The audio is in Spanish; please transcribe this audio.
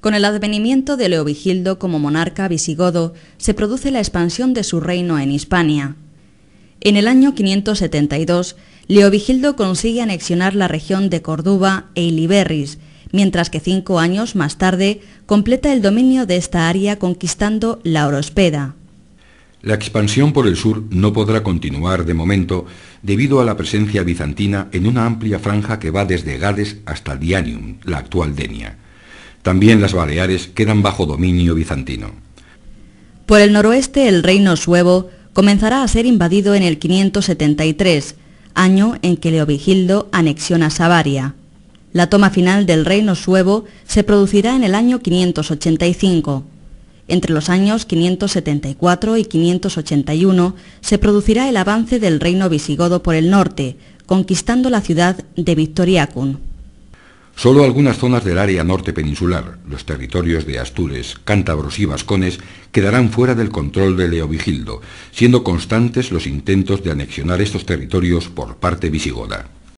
Con el advenimiento de Leovigildo como monarca visigodo, se produce la expansión de su reino en Hispania. En el año 572, Leovigildo consigue anexionar la región de Córdoba e Iliberris, mientras que cinco años más tarde completa el dominio de esta área conquistando la Orospeda. La expansión por el sur no podrá continuar de momento debido a la presencia bizantina en una amplia franja que va desde Gades hasta Dianium, la actual Denia. También las Baleares quedan bajo dominio bizantino. Por el noroeste, el reino suevo comenzará a ser invadido en el 573, año en que Leovigildo anexiona Savaria. La toma final del reino suevo se producirá en el año 585. Entre los años 574 y 581 se producirá el avance del reino visigodo por el norte, conquistando la ciudad de Victoriacum. Solo algunas zonas del área norte peninsular, los territorios de Astures, Cántabros y Vascones, quedarán fuera del control de Leovigildo, siendo constantes los intentos de anexionar estos territorios por parte visigoda.